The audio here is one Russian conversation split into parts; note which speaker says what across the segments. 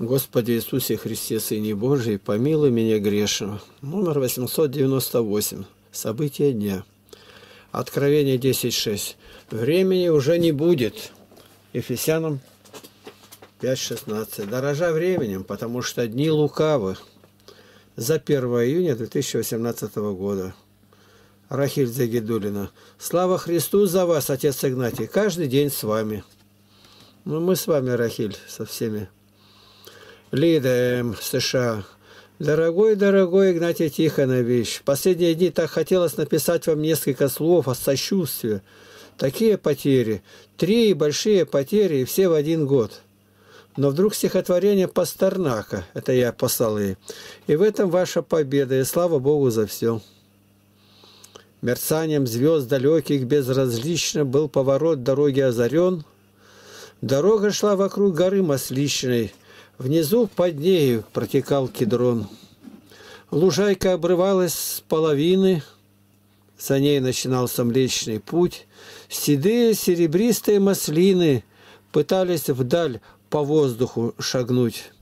Speaker 1: Господи Иисусе Христе, Сыне Божий, помилуй меня грешного. Номер 898. События дня. Откровение 10.6. Времени уже не будет. Ефесянам 5.16. Дорожа временем, потому что дни лукавы. За 1 июня 2018 года. Рахиль Загидулина. Слава Христу за вас, отец Игнатий. Каждый день с вами. Ну, мы с вами, Рахиль, со всеми. Лидеем, США. Дорогой, дорогой Игнатий Тихонович, последние дни так хотелось написать вам несколько слов о сочувствии. Такие потери, три большие потери, все в один год. Но вдруг стихотворение Пастернака, это я послал ей, и в этом ваша победа, и слава Богу за все. Мерцанием звезд далеких безразлично был поворот дороги озарен. Дорога шла вокруг горы Масличной, Внизу под нею протекал кедрон. Лужайка обрывалась с половины, за ней начинался Млечный Путь. Седые серебристые маслины пытались вдаль по воздуху шагнуть.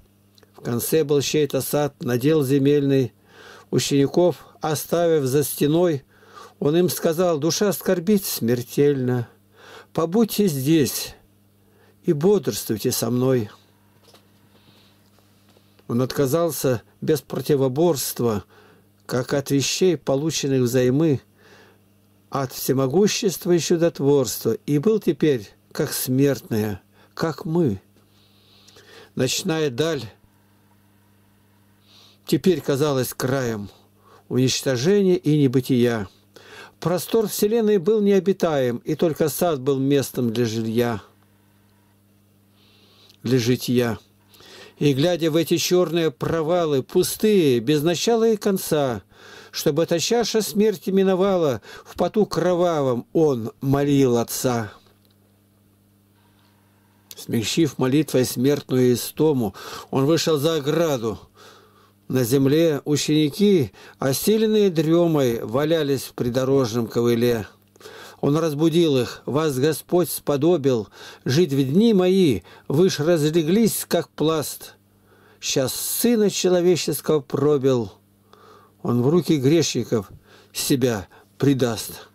Speaker 1: В конце был чей-то сад, надел земельный. Учеников, оставив за стеной, он им сказал, «Душа скорбит смертельно, побудьте здесь и бодрствуйте со мной». Он отказался без противоборства, как от вещей, полученных взаймы, от всемогущества и чудотворства, и был теперь как смертные, как мы. Ночная даль теперь казалась краем уничтожения и небытия. Простор Вселенной был необитаем, и только сад был местом для жилья, для жития и, глядя в эти черные провалы, пустые, без начала и конца, чтобы эта чаша смерти миновала, в поту кровавом он молил отца. Смягчив молитвой смертную истому, он вышел за ограду. На земле ученики, осиленные дремой, валялись в придорожном ковыле. Он разбудил их, вас Господь сподобил, жить в дни мои, вы ж разлеглись, как пласт. Сейчас Сына Человеческого пробил, он в руки грешников себя предаст».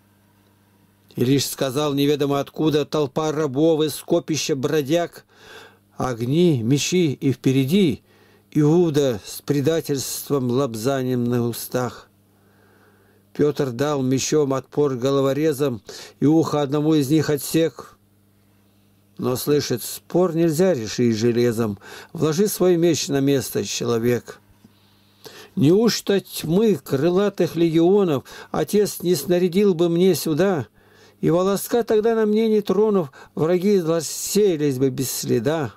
Speaker 1: И лишь сказал неведомо откуда толпа рабов и скопища бродяг, огни, мечи и впереди Иуда с предательством лобзанием на устах. Петр дал мечом отпор головорезам и ухо одному из них отсек. Но, слышит, спор нельзя решить железом. Вложи свой меч на место, человек. Неужто тьмы крылатых легионов отец не снарядил бы мне сюда? И волоска тогда на мне не тронув, враги рассеялись бы без следа.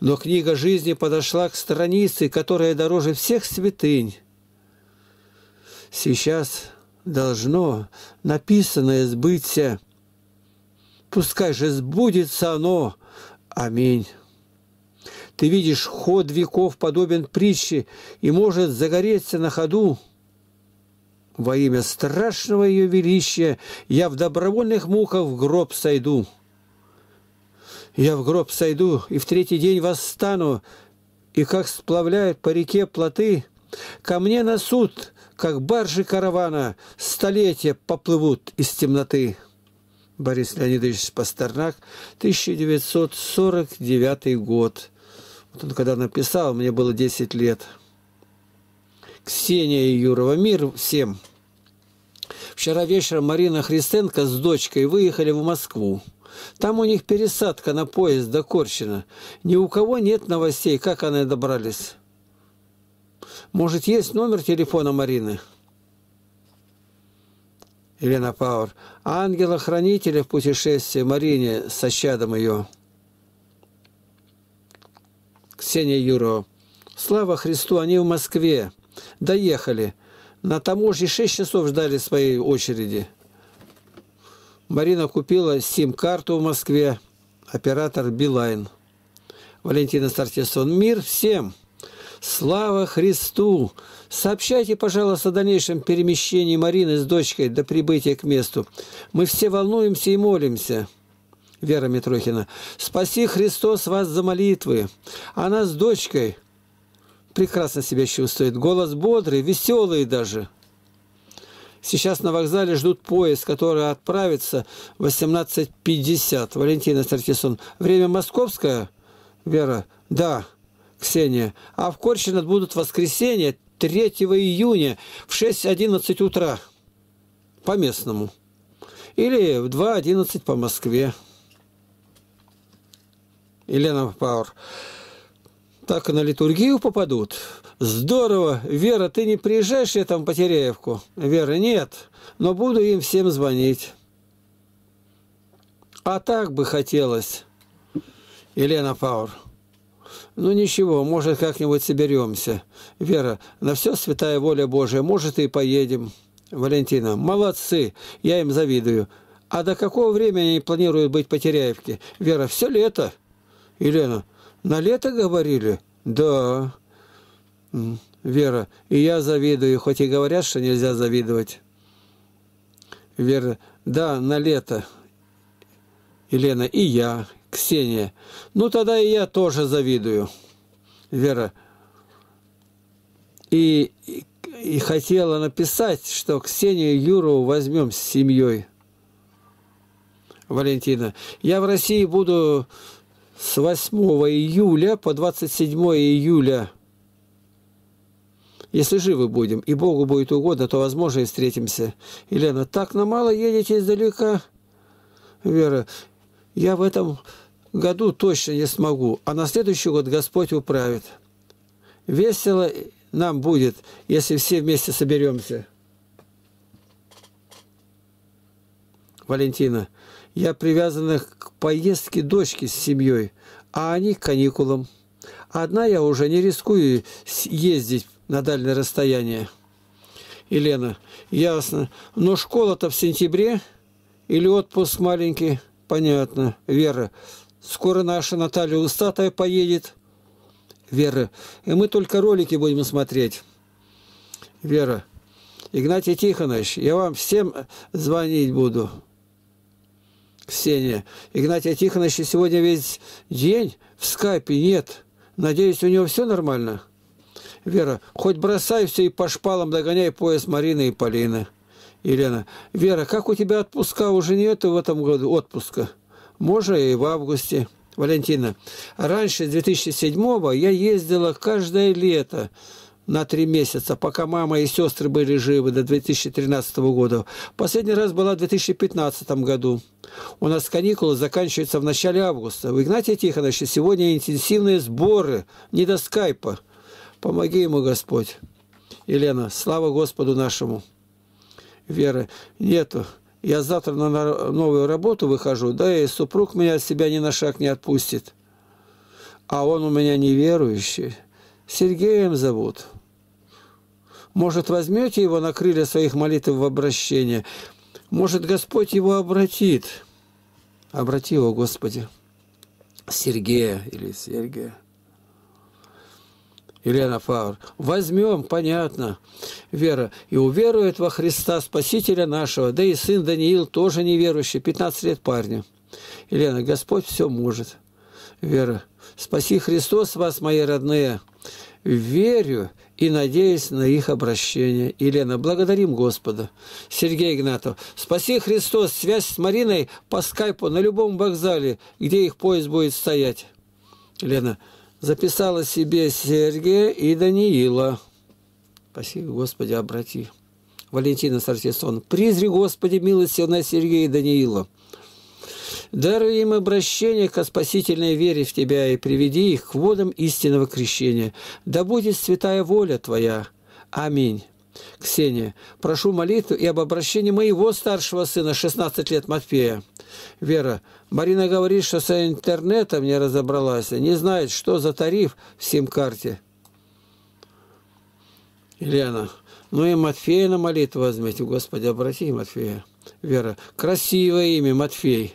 Speaker 1: Но книга жизни подошла к странице, которая дороже всех святынь сейчас должно написанное сбыться. Пускай же сбудется оно. Аминь. Ты видишь, ход веков подобен притче и может загореться на ходу. Во имя страшного ее величия я в добровольных муках в гроб сойду. Я в гроб сойду и в третий день восстану, и как сплавляют по реке плоты, ко мне на суд как баржи каравана, столетия поплывут из темноты. Борис Леонидович Пастернак, 1949 год. Вот он когда написал, мне было 10 лет. Ксения Юрова, мир всем. Вчера вечером Марина Христенко с дочкой выехали в Москву. Там у них пересадка на поезд до Корчина. Ни у кого нет новостей, как они добрались. Может, есть номер телефона Марины? Елена Пауэр. Ангела-хранителя в путешествии Марине с ощадом ее. Ксения Юрова. Слава Христу, они в Москве. Доехали. На таможне 6 часов ждали своей очереди. Марина купила сим-карту в Москве. Оператор Билайн. Валентина Стартисон. Мир всем! Слава Христу! Сообщайте, пожалуйста, о дальнейшем перемещении Марины с дочкой до прибытия к месту. Мы все волнуемся и молимся. Вера Митрохина. Спаси Христос вас за молитвы. Она с дочкой прекрасно себя чувствует. Голос бодрый, веселый даже. Сейчас на вокзале ждут поезд, который отправится в 18.50. Валентина Саркисон. Время московское, Вера? Да. Ксения. А в Корчино будут воскресенье 3 июня в 6.11 утра по местному. Или в 2.11 по Москве. Елена Пауэр. Так и на литургию попадут. Здорово. Вера, ты не приезжаешь я там в Потеряевку? Вера, нет. Но буду им всем звонить. А так бы хотелось. Елена Пауэр. «Ну ничего, может, как-нибудь соберемся. Вера, на все святая воля Божия, может, и поедем». Валентина, «Молодцы, я им завидую». «А до какого времени они планируют быть Потеряевки? Вера, все лето». Елена, «На лето говорили?» «Да». Вера, «И я завидую, хоть и говорят, что нельзя завидовать». Вера, «Да, на лето». Елена, «И я». Ксения. Ну, тогда и я тоже завидую, Вера. И, и, хотела написать, что Ксению Юру возьмем с семьей. Валентина. Я в России буду с 8 июля по 27 июля. Если живы будем, и Богу будет угодно, то, возможно, и встретимся. Елена, так на мало едете издалека? Вера, я в этом году точно не смогу, а на следующий год Господь управит. Весело нам будет, если все вместе соберемся. Валентина, я привязана к поездке дочки с семьей, а они к каникулам. Одна я уже не рискую ездить на дальнее расстояние. Елена, ясно. Но школа-то в сентябре или отпуск маленький? Понятно. Вера, Скоро наша Наталья Устатая поедет. Вера, и мы только ролики будем смотреть. Вера, Игнатий Тихонович, я вам всем звонить буду. Ксения, Игнатий Тихонович сегодня весь день в скайпе нет. Надеюсь, у него все нормально? Вера, хоть бросай все и по шпалам догоняй пояс Марины и Полины. Елена, Вера, как у тебя отпуска? Уже нету в этом году отпуска можно и в августе. Валентина, раньше, 2007-го, я ездила каждое лето на три месяца, пока мама и сестры были живы до 2013 года. Последний раз была в 2015 году. У нас каникулы заканчиваются в начале августа. У Игнатия Тихоновича сегодня интенсивные сборы, не до скайпа. Помоги ему, Господь. Елена, слава Господу нашему. Вера, нету я завтра на новую работу выхожу, да и супруг меня от себя ни на шаг не отпустит. А он у меня неверующий. Сергеем зовут. Может, возьмете его на крылья своих молитв в обращение? Может, Господь его обратит? Обрати его, Господи. Сергея или Сергея. Елена Фаур, Возьмем, понятно, вера. И уверует во Христа, Спасителя нашего. Да и сын Даниил тоже неверующий, 15 лет парня. Елена, Господь все может. Вера, спаси Христос вас, мои родные. Верю и надеюсь на их обращение. Елена, благодарим Господа. Сергей Игнатов, спаси Христос, связь с Мариной по скайпу на любом вокзале, где их поезд будет стоять. Елена, записала себе Сергия и Даниила. Спасибо, Господи, обрати. Валентина Сарсисон. Призри, Господи, милосердно Сергея и Даниила. Даруй им обращение к спасительной вере в Тебя и приведи их к водам истинного крещения. Да будет святая воля Твоя. Аминь. Ксения, прошу молитву и об обращении моего старшего сына, 16 лет, Матфея. Вера, Марина говорит, что с интернетом не разобралась, не знает, что за тариф в сим-карте. Елена, ну и Матфея на молитву возьмите. Господи, обрати Матфея. Вера, красивое имя, Матфей.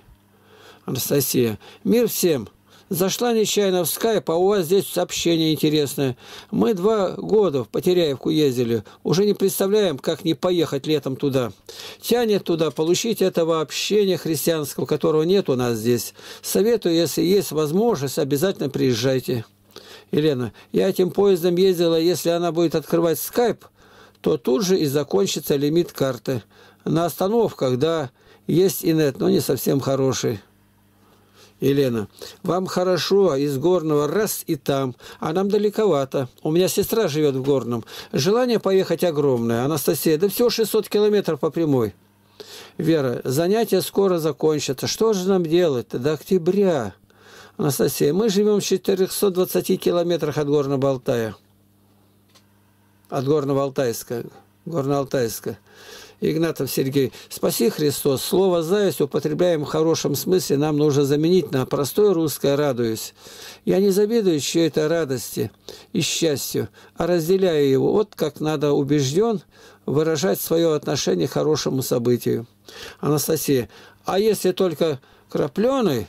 Speaker 1: Анастасия, мир всем. Зашла нечаянно в скайп, а у вас здесь сообщение интересное. Мы два года в Потеряевку ездили. Уже не представляем, как не поехать летом туда. Тянет туда получить этого общения христианского, которого нет у нас здесь. Советую, если есть возможность, обязательно приезжайте. Елена, я этим поездом ездила, если она будет открывать скайп, то тут же и закончится лимит карты. На остановках, да, есть инет, но не совсем хороший. Елена. Вам хорошо, из Горного раз и там, а нам далековато. У меня сестра живет в Горном. Желание поехать огромное. Анастасия, да всего 600 километров по прямой. Вера, занятия скоро закончатся. Что же нам делать-то до октября? Анастасия, мы живем в 420 километрах от Горно-Болтая. От Горно-Болтайска. Горно-Алтайска. Игнатов Сергей, спаси Христос, слово «зависть» употребляем в хорошем смысле, нам нужно заменить на простое русское «радуюсь». Я не завидую чьей-то радости и счастью, а разделяю его, вот как надо убежден выражать свое отношение к хорошему событию. Анастасия, а если только крапленый,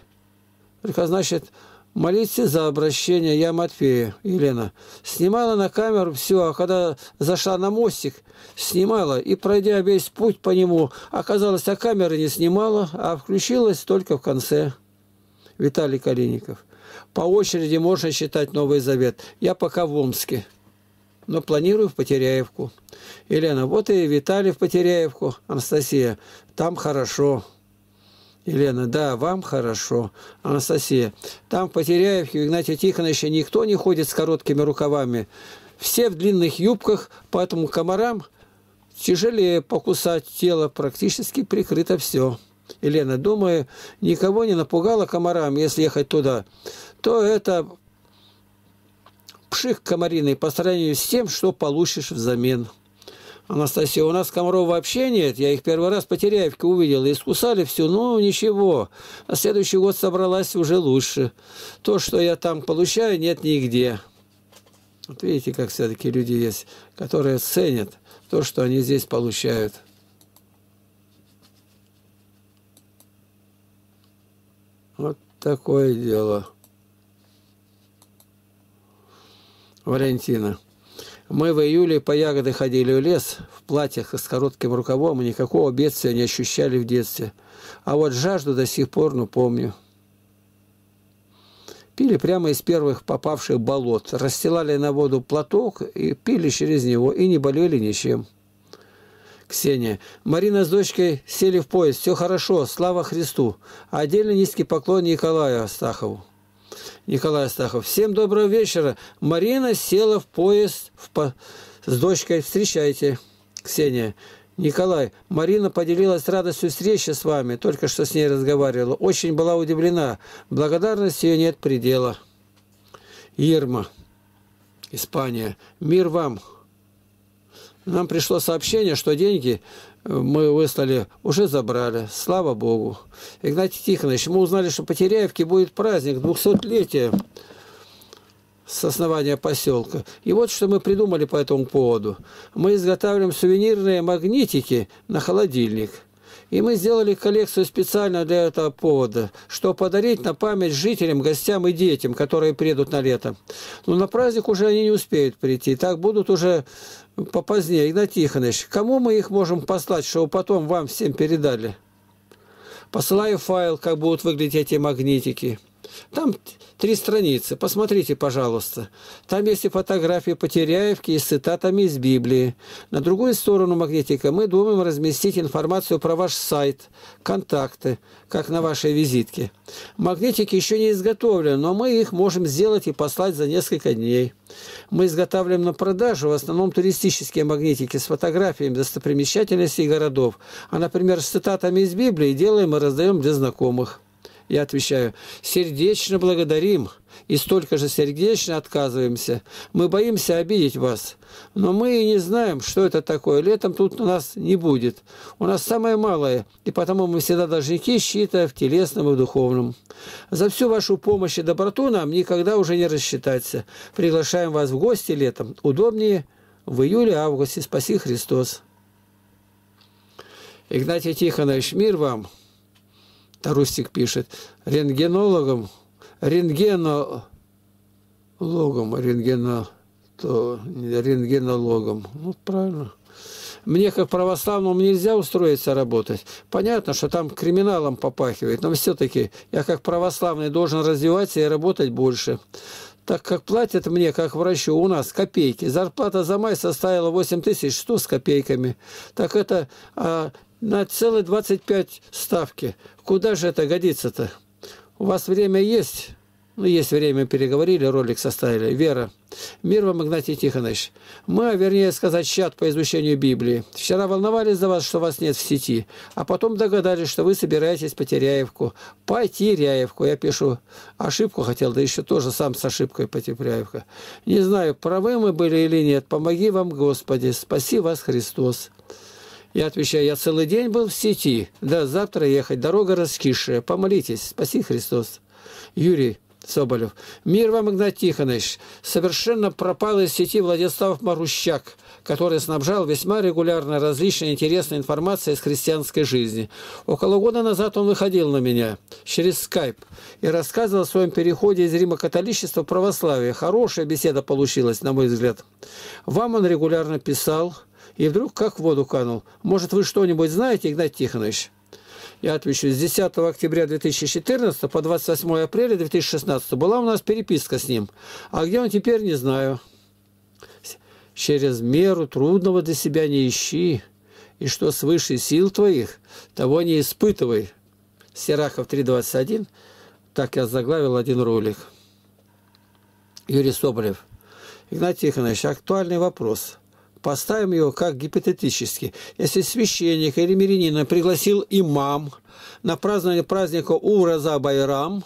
Speaker 1: только значит – Молитесь за обращение, я Матфея, Елена. Снимала на камеру все, а когда зашла на мостик, снимала, и пройдя весь путь по нему, оказалось, а камера не снимала, а включилась только в конце. Виталий Калиников. По очереди можно считать Новый Завет. Я пока в Омске, но планирую в Потеряевку. Елена, вот и Виталий в Потеряевку. Анастасия, там хорошо. Елена, да, вам хорошо. Анастасия, там в Потеряевке у Игнатия Тихоновича никто не ходит с короткими рукавами. Все в длинных юбках, поэтому комарам тяжелее покусать тело, практически прикрыто все. Елена, думаю, никого не напугало комарам, если ехать туда, то это пшик комариный по сравнению с тем, что получишь взамен. Анастасия, у нас комаров вообще нет. Я их первый раз по теряевке увидела. Искусали всю, ну, ничего. А следующий год собралась уже лучше. То, что я там получаю, нет нигде. Вот видите, как все-таки люди есть, которые ценят то, что они здесь получают. Вот такое дело. Валентина. Мы в июле по ягоды ходили в лес, в платьях с коротким рукавом, и никакого бедствия не ощущали в детстве. А вот жажду до сих пор, ну, помню. Пили прямо из первых попавших болот, расстилали на воду платок и пили через него, и не болели ничем. Ксения. Марина с дочкой сели в поезд. Все хорошо, слава Христу. А Отдельно низкий поклон Николаю Астахову. Николай Астахов. Всем доброго вечера. Марина села в поезд в по... с дочкой. Встречайте, Ксения. Николай, Марина поделилась радостью встречи с вами, только что с ней разговаривала. Очень была удивлена. Благодарности ее нет предела. Ирма, Испания. Мир вам. Нам пришло сообщение, что деньги мы выслали, уже забрали, слава Богу. Игнатий Тихонович, мы узнали, что по Теряевке будет праздник 200-летия с основания поселка. И вот что мы придумали по этому поводу. Мы изготавливаем сувенирные магнитики на холодильник – и мы сделали коллекцию специально для этого повода, что подарить на память жителям, гостям и детям, которые придут на лето. Но на праздник уже они не успеют прийти. Так будут уже попозднее. Игнат Тихонович, кому мы их можем послать, чтобы потом вам всем передали? Посылаю файл, как будут выглядеть эти магнитики. Там три страницы, посмотрите, пожалуйста. Там есть и фотографии Потеряевки и с цитатами из Библии. На другую сторону магнитика мы думаем разместить информацию про ваш сайт, контакты, как на вашей визитке. Магнитики еще не изготовлены, но мы их можем сделать и послать за несколько дней. Мы изготавливаем на продажу в основном туристические магнитики с фотографиями достопримечательностей городов, а, например, с цитатами из Библии делаем и раздаем для знакомых. Я отвечаю, сердечно благодарим и столько же сердечно отказываемся. Мы боимся обидеть вас, но мы и не знаем, что это такое. Летом тут у нас не будет. У нас самое малое, и потому мы всегда должники щита в телесном и духовном. За всю вашу помощь и доброту нам никогда уже не рассчитаться. Приглашаем вас в гости летом. Удобнее в июле-августе. Спаси Христос. Игнатий Тихонович, мир вам! Тарусик пишет, рентгенологом, рентгенологом, рентгено, то, рентгенологом. Ну, правильно. Мне как православному нельзя устроиться работать. Понятно, что там криминалом попахивает, но все-таки я как православный должен развиваться и работать больше так как платят мне, как врачу, у нас копейки. Зарплата за май составила 8 тысяч 8100 с копейками. Так это а, на целые 25 ставки. Куда же это годится-то? У вас время есть? Ну, есть время, переговорили, ролик составили. Вера. Мир вам, Игнатий Тихонович. Мы, вернее сказать, чат по изучению Библии. Вчера волновались за вас, что вас нет в сети, а потом догадались, что вы собираетесь потеряевку. Теряевку. По я пишу. Ошибку хотел, да еще тоже сам с ошибкой по Теряевку. Не знаю, правы мы были или нет. Помоги вам, Господи. Спаси вас, Христос. Я отвечаю, я целый день был в сети. Да, завтра ехать, дорога раскисшая. Помолитесь, спаси Христос. Юрий Соболев. Мир вам, Игнат Тихонович. Совершенно пропал из сети Владислав Марущак, который снабжал весьма регулярно различной интересной информацией из христианской жизни. Около года назад он выходил на меня через скайп и рассказывал о своем переходе из рима-католичества в православие. Хорошая беседа получилась, на мой взгляд. Вам он регулярно писал, и вдруг как в воду канул. «Может, вы что-нибудь знаете, Игнат Тихонович?» Я отвечу, с 10 октября 2014 по 28 апреля 2016 была у нас переписка с ним. А где он теперь, не знаю. Через меру трудного для себя не ищи, и что свыше сил твоих, того не испытывай. Серахов 3.21. Так я заглавил один ролик. Юрий Соболев. Игнат Тихонович, актуальный вопрос поставим его как гипотетически. Если священник или мирянина пригласил имам на празднование праздника Ураза Байрам,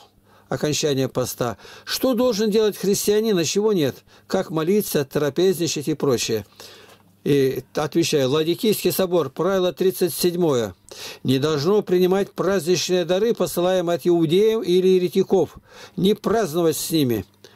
Speaker 1: окончание поста, что должен делать христианин, а чего нет? Как молиться, трапезничать и прочее? И отвечаю, Ладикийский собор, правило 37. Не должно принимать праздничные дары, посылаемые от иудеев или еретиков, не праздновать с ними –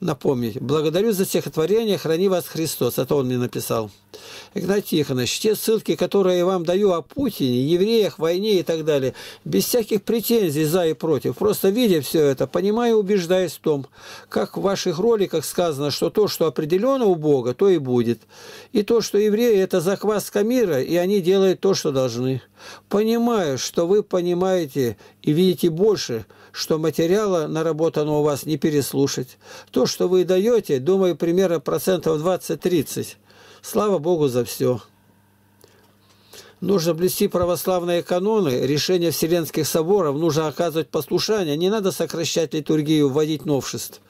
Speaker 1: напомнить. Благодарю за стихотворение «Храни вас Христос». Это он мне написал. Игнатий Тихонович, те ссылки, которые я вам даю о Путине, евреях, войне и так далее, без всяких претензий за и против, просто видя все это, понимаю и убеждаюсь в том, как в ваших роликах сказано, что то, что определено у Бога, то и будет. И то, что евреи – это закваска мира, и они делают то, что должны. Понимаю, что вы понимаете и видите больше – что материала наработанного у вас не переслушать. То, что вы даете, думаю, примерно процентов 20-30. Слава Богу за все. Нужно блюсти православные каноны, решение Вселенских соборов, нужно оказывать послушание, не надо сокращать литургию, вводить новшеств.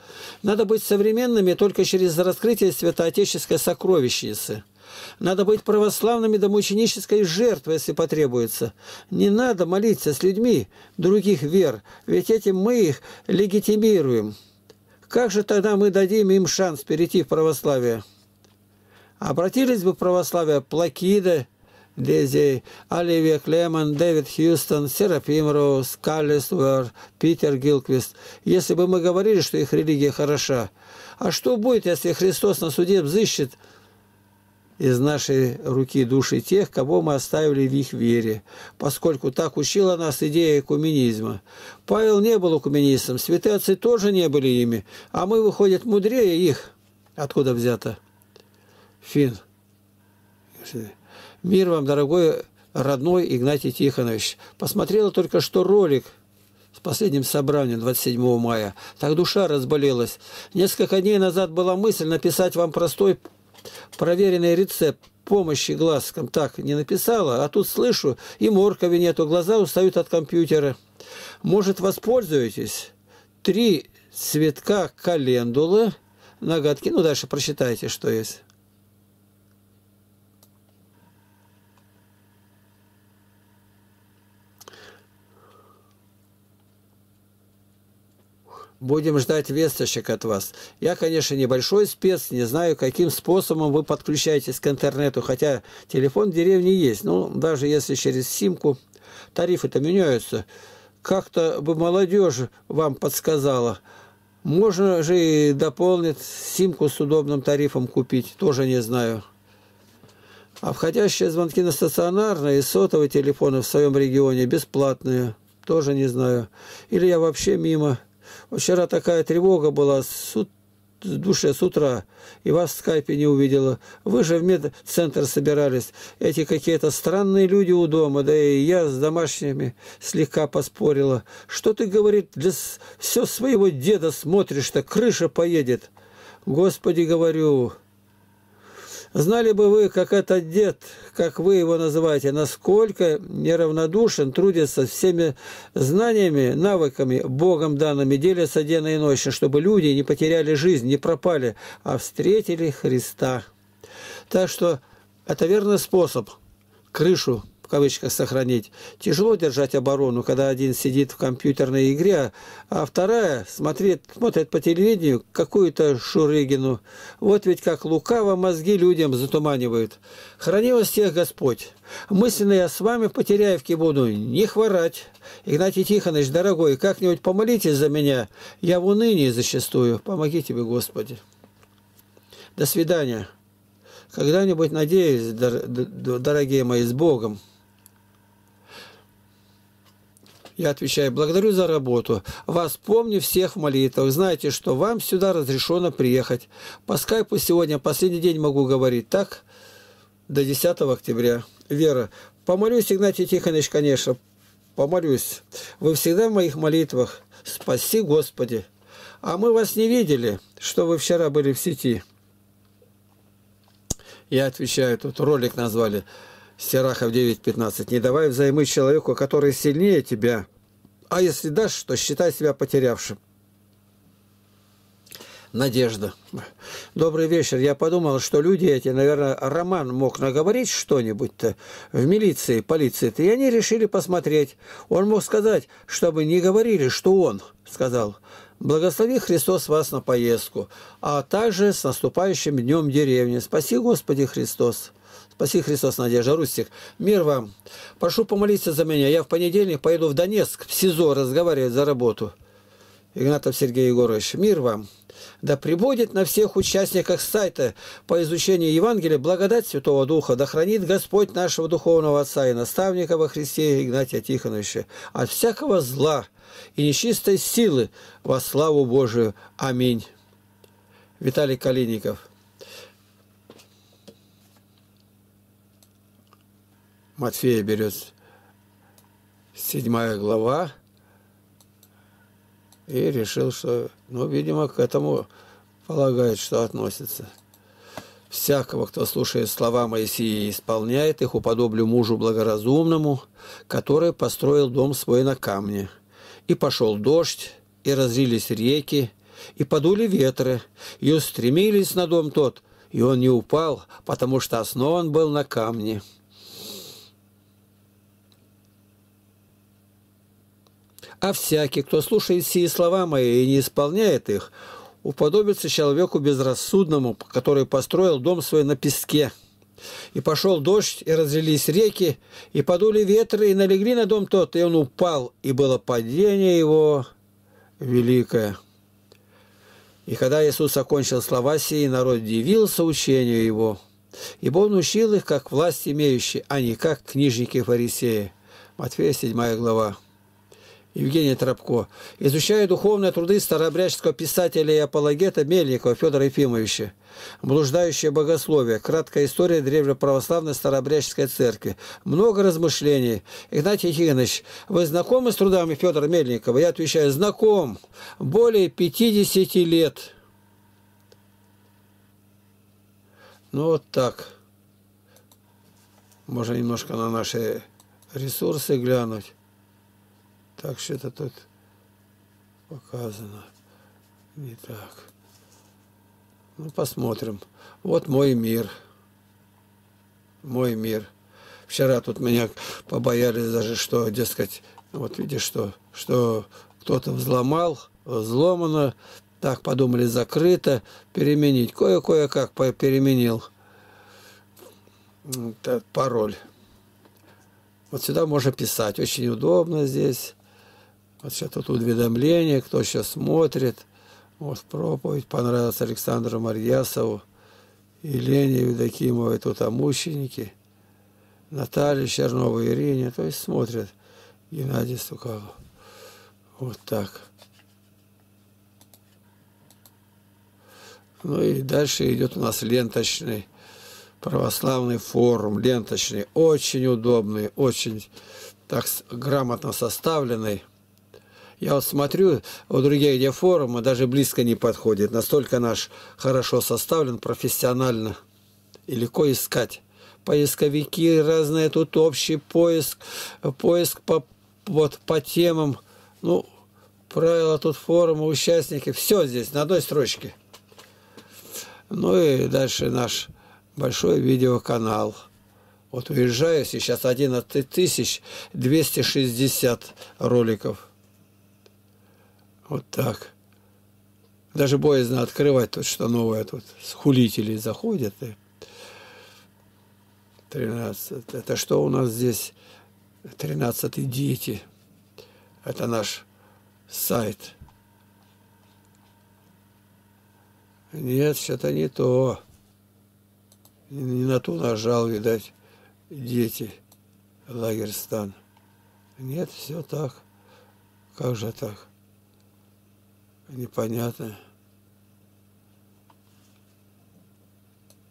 Speaker 1: Надо быть современными только через раскрытие святоотеческой сокровищницы – надо быть православными до мученической жертвы, если потребуется. Не надо молиться с людьми других вер, ведь этим мы их легитимируем. Как же тогда мы дадим им шанс перейти в православие? Обратились бы в православие Плакида, Дези, Оливия Клеман, Дэвид Хьюстон, Серафим Роуз, Каллис Питер Гилквист, если бы мы говорили, что их религия хороша. А что будет, если Христос на суде взыщет из нашей руки души тех, кого мы оставили в их вере, поскольку так учила нас идея экуменизма. Павел не был экуменистом, святые отцы тоже не были ими, а мы, выходит, мудрее их. Откуда взято? Фин. Мир вам, дорогой родной Игнатий Тихонович. Посмотрела только что ролик с последним собранием 27 мая. Так душа разболелась. Несколько дней назад была мысль написать вам простой проверенный рецепт помощи глазкам так не написала, а тут слышу, и моркови нету, глаза устают от компьютера. Может, воспользуетесь? Три цветка календулы, ноготки, ну дальше прочитайте, что есть. Будем ждать весточек от вас. Я, конечно, небольшой спец, не знаю, каким способом вы подключаетесь к интернету, хотя телефон в деревне есть, но ну, даже если через симку, тарифы-то меняются. Как-то бы молодежь вам подсказала. Можно же и дополнить симку с удобным тарифом купить, тоже не знаю. А входящие звонки на стационарные и сотовые телефоны в своем регионе бесплатные, тоже не знаю. Или я вообще мимо Вчера такая тревога была с, ут... с душе с утра, и вас в скайпе не увидела. Вы же в медцентр собирались. Эти какие-то странные люди у дома, да и я с домашними слегка поспорила. Что ты, говорит, для все своего деда смотришь-то, крыша поедет. Господи, говорю, Знали бы вы, как этот дед, как вы его называете, насколько неравнодушен, трудится всеми знаниями, навыками, Богом данными, делится день и ночь, чтобы люди не потеряли жизнь, не пропали, а встретили Христа. Так что это верный способ крышу в кавычках сохранить. Тяжело держать оборону, когда один сидит в компьютерной игре, а вторая смотрит, смотрит по телевидению какую-то Шурыгину. Вот ведь как лукаво мозги людям затуманивают. Храни вас всех Господь. Мысленно я с вами в Потеряевке буду. Не хворать. Игнатий Тихонович, дорогой, как-нибудь помолитесь за меня. Я в унынии зачастую. Помоги тебе, Господи. До свидания. Когда-нибудь, надеюсь, дорогие мои, с Богом. Я отвечаю, благодарю за работу. Вас помню всех в молитвах. Знаете, что вам сюда разрешено приехать. По скайпу сегодня последний день могу говорить. Так, до 10 октября. Вера, помолюсь, Игнатий Тихонович, конечно. Помолюсь. Вы всегда в моих молитвах. Спаси, Господи. А мы вас не видели, что вы вчера были в сети. Я отвечаю, тут ролик назвали. Серахов 9.15. «Не давай взаймы человеку, который сильнее тебя, а если дашь, то считай себя потерявшим». Надежда. Добрый вечер. Я подумал, что люди эти, наверное, Роман мог наговорить что-нибудь-то в милиции, полиции-то, и они решили посмотреть. Он мог сказать, чтобы не говорили, что он сказал. Благослови Христос вас на поездку, а также с наступающим днем деревни. Спаси Господи Христос. Спаси Христос, Надежда Рустик. Мир вам. Прошу помолиться за меня. Я в понедельник поеду в Донецк, в СИЗО, разговаривать за работу. Игнатов Сергей Егорович. Мир вам. Да прибудет на всех участниках сайта по изучению Евангелия благодать Святого Духа, да хранит Господь нашего духовного Отца и наставника во Христе Игнатия Тихоновича от всякого зла и нечистой силы во славу Божию. Аминь. Виталий Калиников. Матфея берет 7 глава и решил, что, ну, видимо, к этому полагает, что относится. «Всякого, кто слушает слова Моисея и исполняет их, уподоблю мужу благоразумному, который построил дом свой на камне. И пошел дождь, и разлились реки, и подули ветры, и устремились на дом тот, и он не упал, потому что основан был на камне». А всякий, кто слушает сии слова мои и не исполняет их, уподобится человеку безрассудному, который построил дом свой на песке. И пошел дождь, и разлились реки, и подули ветры, и налегли на дом тот, и он упал, и было падение его великое. И когда Иисус окончил слова сии, народ дивился учению его, ибо он учил их, как власть имеющий, а не как книжники-фарисеи. Матфея 7 глава. Евгений Тропко, изучая духовные труды старообрядческого писателя и апологета Мельникова Федора Ефимовича, «Блуждающее богословие. Краткая история древнеправославной старообрядческой церкви». Много размышлений. Игнатий Егорович, вы знакомы с трудами Федора Мельникова? Я отвечаю, знаком. Более 50 лет. Ну вот так. Можно немножко на наши ресурсы глянуть. Так что-то тут показано. Не так. Ну, посмотрим. Вот мой мир. Мой мир. Вчера тут меня побоялись даже, что, дескать, вот видишь, что, что кто-то взломал, взломано, так подумали, закрыто, переменить. Кое-кое-как переменил пароль. Вот сюда можно писать. Очень удобно здесь. Вот сейчас тут уведомление, кто сейчас смотрит. может проповедь понравилась Александру Марьясову, Елене Евдокимовой, тут о мученике, Наталье Черновой, Ирине. То есть смотрят Геннадий Стукалов. Вот так. Ну и дальше идет у нас ленточный православный форум, ленточный, очень удобный, очень так грамотно составленный. Я вот смотрю, у других где форумы а даже близко не подходит. Настолько наш хорошо составлен профессионально и легко искать. Поисковики разные, тут общий поиск, поиск по, вот, по темам. Ну, правила тут форума, участники. Все здесь на одной строчке. Ну и дальше наш большой видеоканал. Вот уезжаю, сейчас 11 260 роликов. Вот так. Даже боязно открывать то, что новое тут. С хулителей заходят. И... 13. Это что у нас здесь? 13 дети. Это наш сайт. Нет, что-то не то. Не на ту нажал, видать, дети. Лагерстан. Нет, все так. Как же так? непонятно.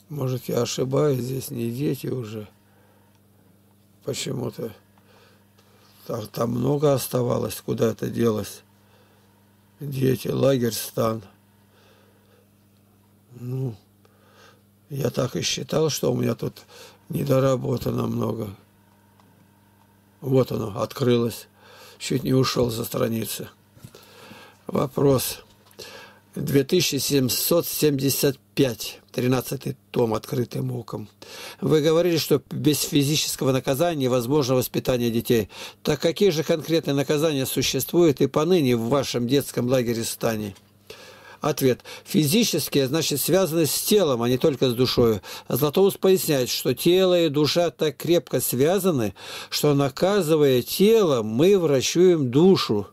Speaker 1: Может, я ошибаюсь, здесь не дети уже. Почему-то там, там много оставалось, куда это делось. Дети, лагерь, стан. Ну, я так и считал, что у меня тут недоработано много. Вот оно, открылось. Чуть не ушел за страницы. Вопрос. 2775, 13 том, открытым оком. Вы говорили, что без физического наказания невозможно воспитание детей. Так какие же конкретные наказания существуют и поныне в вашем детском лагере Стане? Ответ. Физические, значит, связаны с телом, а не только с душой. Златоуст поясняет, что тело и душа так крепко связаны, что, наказывая тело, мы вращуем душу.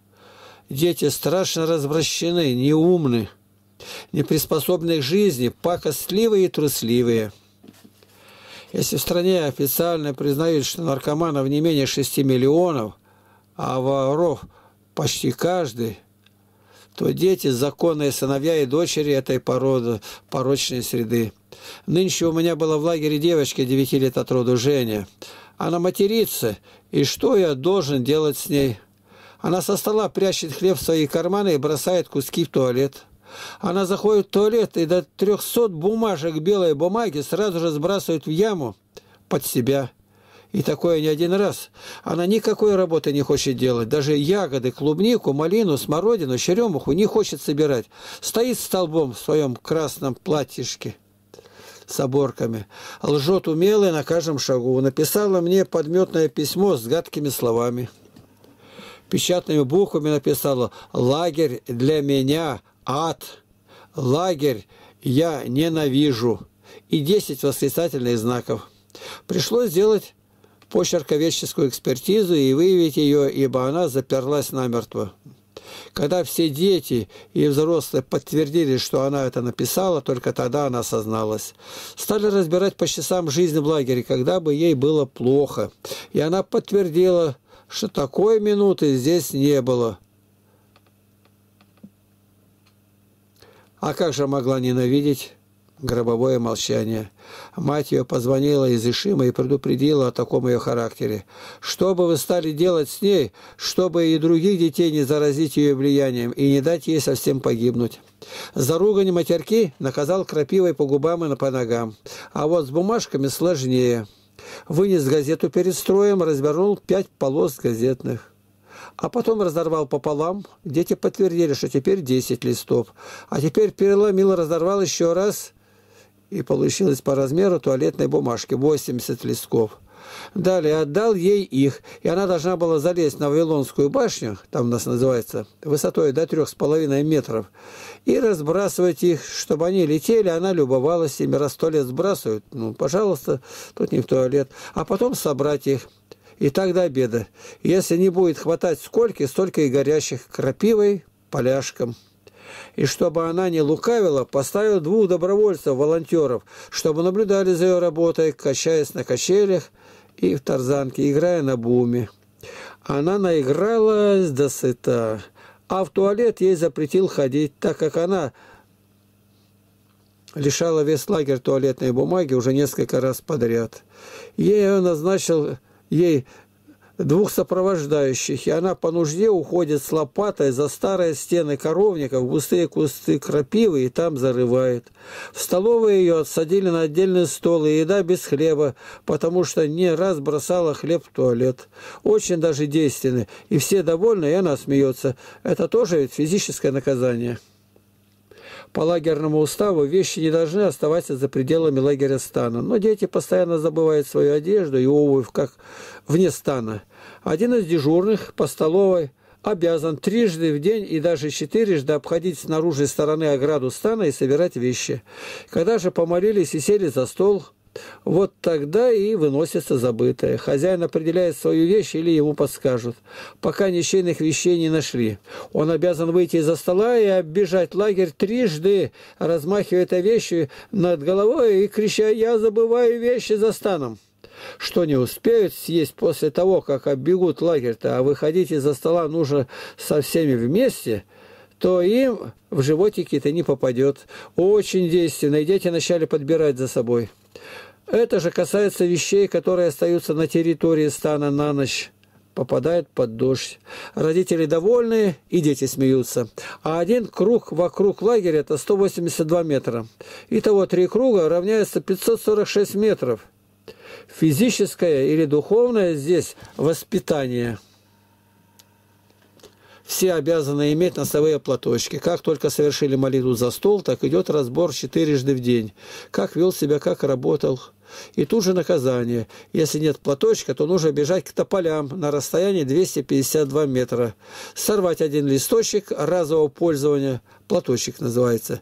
Speaker 1: Дети страшно развращены, неумны, не приспособлены к жизни, пакостливые и трусливые. Если в стране официально признают, что наркоманов не менее 6 миллионов, а воров почти каждый, то дети – законные сыновья и дочери этой породы, порочной среды. Нынче у меня была в лагере девочка 9 лет от роду Женя. Она матерится, и что я должен делать с ней? Она со стола прячет хлеб в свои карманы и бросает куски в туалет. Она заходит в туалет и до 300 бумажек белой бумаги сразу же сбрасывает в яму под себя. И такое не один раз. Она никакой работы не хочет делать. Даже ягоды, клубнику, малину, смородину, черемуху не хочет собирать. Стоит столбом в своем красном платьишке с оборками. Лжет умело на каждом шагу. Написала мне подметное письмо с гадкими словами печатными буквами написала «Лагерь для меня – ад! Лагерь я ненавижу!» и 10 восклицательных знаков. Пришлось сделать почерковедческую экспертизу и выявить ее, ибо она заперлась намертво. Когда все дети и взрослые подтвердили, что она это написала, только тогда она осозналась. Стали разбирать по часам жизни в лагере, когда бы ей было плохо. И она подтвердила, что такой минуты здесь не было. А как же могла ненавидеть? Гробовое молчание. Мать ее позвонила из Ишима и предупредила о таком ее характере. Что бы вы стали делать с ней, чтобы и других детей не заразить ее влиянием и не дать ей совсем погибнуть? За ругань матерки наказал крапивой по губам и по ногам. А вот с бумажками сложнее. Вынес газету перед строем, развернул пять полос газетных. А потом разорвал пополам. Дети подтвердили, что теперь 10 листов. А теперь переломил, разорвал еще раз. И получилось по размеру туалетной бумажки 80 листков. Далее отдал ей их, и она должна была залезть на Вавилонскую башню, там у нас называется, высотой до трех с половиной метров, и разбрасывать их, чтобы они летели. Она любовалась ими, раз сто лет сбрасывают, ну, пожалуйста, тут не в туалет. А потом собрать их и так до обеда. Если не будет хватать скольки, столько и горящих крапивой, поляшком. И чтобы она не лукавила, поставил двух добровольцев, волонтеров, чтобы наблюдали за ее работой, качаясь на качелях, и в тарзанке, играя на буме. Она наигралась до сыта, а в туалет ей запретил ходить, так как она лишала весь лагерь туалетной бумаги уже несколько раз подряд. Ей он назначил ей двух сопровождающих, и она по нужде уходит с лопатой за старые стены коровника в густые кусты крапивы и там зарывает. В столовой ее отсадили на отдельный стол, и еда без хлеба, потому что не раз бросала хлеб в туалет. Очень даже действенный, и все довольны, и она смеется. Это тоже ведь физическое наказание. По лагерному уставу вещи не должны оставаться за пределами лагеря стана, но дети постоянно забывают свою одежду и обувь, как вне стана. Один из дежурных по столовой обязан трижды в день и даже четырежды обходить с наружной стороны ограду стана и собирать вещи. Когда же помолились и сели за стол, вот тогда и выносится забытое. Хозяин определяет свою вещь или ему подскажут. Пока ничейных вещей не нашли. Он обязан выйти из-за стола и оббежать лагерь трижды, размахивая этой вещью над головой и крича «Я забываю вещи за станом!» Что не успеют съесть после того, как оббегут лагерь-то, а выходить из-за стола нужно со всеми вместе – то им в животики это не попадет. Очень действенно. И дети начали подбирать за собой. Это же касается вещей, которые остаются на территории стана на ночь попадает под дождь. Родители довольны и дети смеются. А один круг вокруг лагеря – это 182 метра. Итого три круга равняется 546 метров. Физическое или духовное здесь воспитание. Все обязаны иметь носовые платочки. Как только совершили молитву за стол, так идет разбор четырежды в день. Как вел себя, как работал – и тут же наказание. Если нет платочка, то нужно бежать к тополям на расстоянии 252 метра. Сорвать один листочек разового пользования, платочек называется,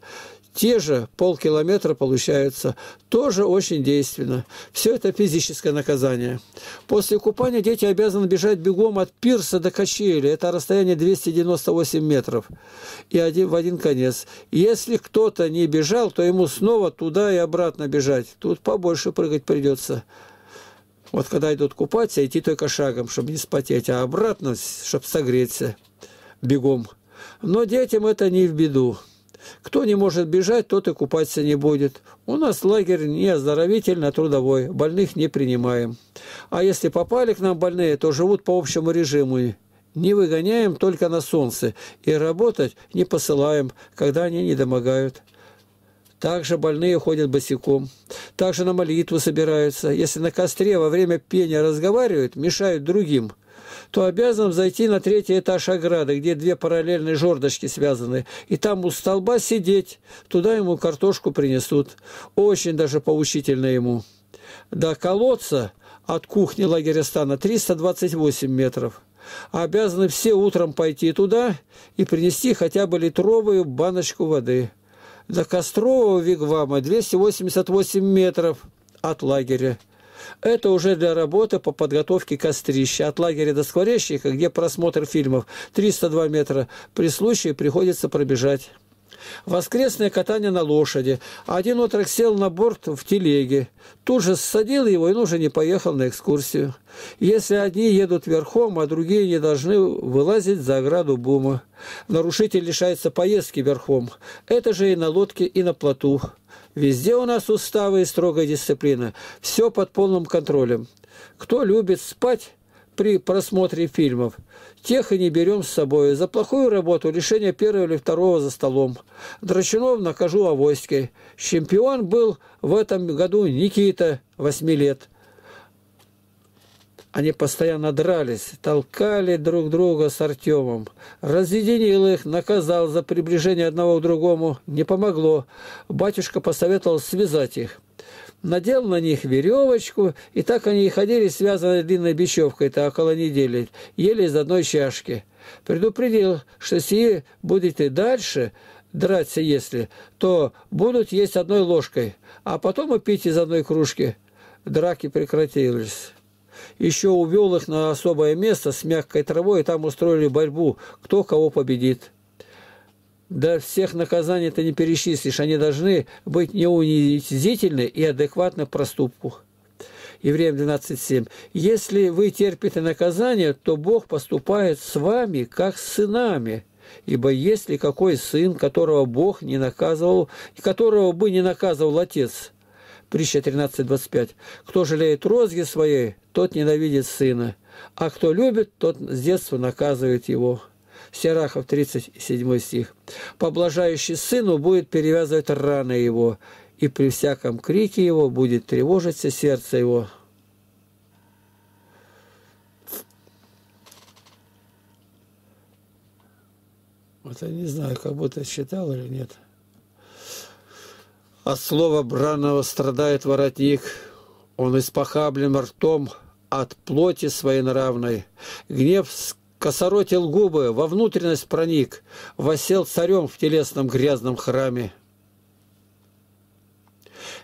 Speaker 1: те же полкилометра получаются, Тоже очень действенно. Все это физическое наказание. После купания дети обязаны бежать бегом от пирса до качели. Это расстояние 298 метров. И один в один конец. Если кто-то не бежал, то ему снова туда и обратно бежать. Тут побольше прыгать придется. Вот когда идут купаться, идти только шагом, чтобы не спотеть, а обратно, чтобы согреться бегом. Но детям это не в беду. Кто не может бежать, тот и купаться не будет. У нас лагерь не оздоровительный, а трудовой. Больных не принимаем. А если попали к нам больные, то живут по общему режиму. Не выгоняем только на солнце. И работать не посылаем, когда они не домогают. Также больные ходят босиком. Также на молитву собираются. Если на костре во время пения разговаривают, мешают другим – то обязан зайти на третий этаж ограды, где две параллельные жердочки связаны, и там у столба сидеть, туда ему картошку принесут. Очень даже поучительно ему. До колодца от кухни лагеря стана 328 метров обязаны все утром пойти туда и принести хотя бы литровую баночку воды. До кострового вигвама 288 метров от лагеря. Это уже для работы по подготовке кострища от лагеря до скворечника, где просмотр фильмов 302 метра при случае приходится пробежать. Воскресное катание на лошади. Один отрок сел на борт в телеге. Тут же ссадил его, и он уже не поехал на экскурсию. Если одни едут верхом, а другие не должны вылазить за ограду бума. Нарушитель лишается поездки верхом. Это же и на лодке, и на плоту. Везде у нас уставы и строгая дисциплина. Все под полным контролем. Кто любит спать при просмотре фильмов, тех и не берем с собой. За плохую работу лишение первого или второго за столом. Драчунов накажу авоськой. Чемпион был в этом году Никита, 8 лет. Они постоянно дрались, толкали друг друга с Артемом. Разъединил их, наказал за приближение одного к другому. Не помогло. Батюшка посоветовал связать их. Надел на них веревочку, и так они и ходили, связанные длинной бечевкой-то около недели, ели из одной чашки. Предупредил, что сие будете дальше, драться если, то будут есть одной ложкой, а потом и пить из одной кружки. Драки прекратились еще увел их на особое место с мягкой травой, и там устроили борьбу, кто кого победит. Да всех наказаний ты не перечислишь, они должны быть неунизительны и адекватны проступку. Евреям 12.7. «Если вы терпите наказание, то Бог поступает с вами, как с сынами». Ибо есть ли какой сын, которого Бог не наказывал, и которого бы не наказывал отец, Притча 13.25. «Кто жалеет розги своей, тот ненавидит сына, а кто любит, тот с детства наказывает его». Серахов, 37 стих. «Поблажающий сыну будет перевязывать раны его, и при всяком крике его будет тревожиться сердце его». Вот я не знаю, как будто читал или нет. От слова бранного страдает воротник, он испохаблен ртом от плоти своей нравной. Гнев косоротил губы, во внутренность проник, восел царем в телесном грязном храме.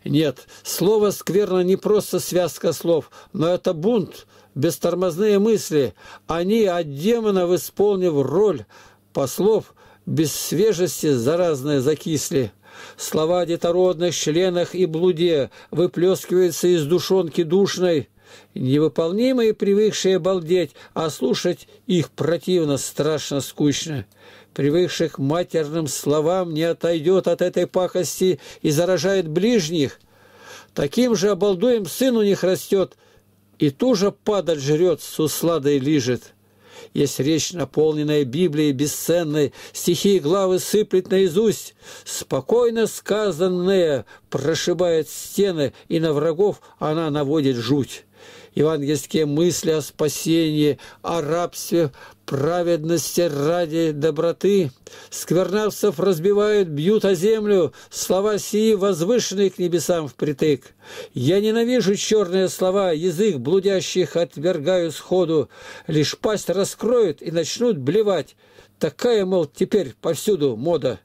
Speaker 1: Нет, слово скверно не просто связка слов, но это бунт, бестормозные мысли. Они от демонов, исполнив роль послов, без свежести заразные закисли. Слова о детородных членах и блуде выплескиваются из душонки душной, невыполнимые привыкшие балдеть, а слушать их противно, страшно, скучно. Привыкших к матерным словам не отойдет от этой пакости и заражает ближних. Таким же обалдуем сын у них растет, и ту же падаль жрет, с усладой лижет. Есть речь, наполненная Библией, бесценной, стихи и главы сыплет наизусть. Спокойно сказанное прошибает стены, и на врагов она наводит жуть евангельские мысли о спасении, о рабстве, праведности ради доброты. Сквернавцев разбивают, бьют о землю, слова сии возвышенные к небесам впритык. Я ненавижу черные слова, язык блудящих отвергаю сходу, лишь пасть раскроют и начнут блевать. Такая, мол, теперь повсюду мода.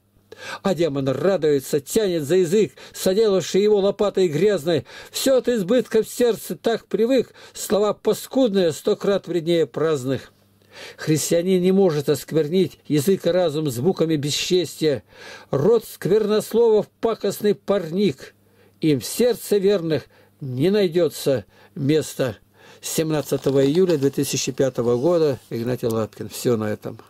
Speaker 1: А демон радуется, тянет за язык, соделавший его лопатой грязной. Все от избытка в сердце так привык, слова паскудные сто крат вреднее праздных. Христианин не может осквернить язык и разум звуками бесчестия. Род сквернословов – пакостный парник. Им в сердце верных не найдется места. 17 июля 2005 года Игнатий Лапкин. Все на этом.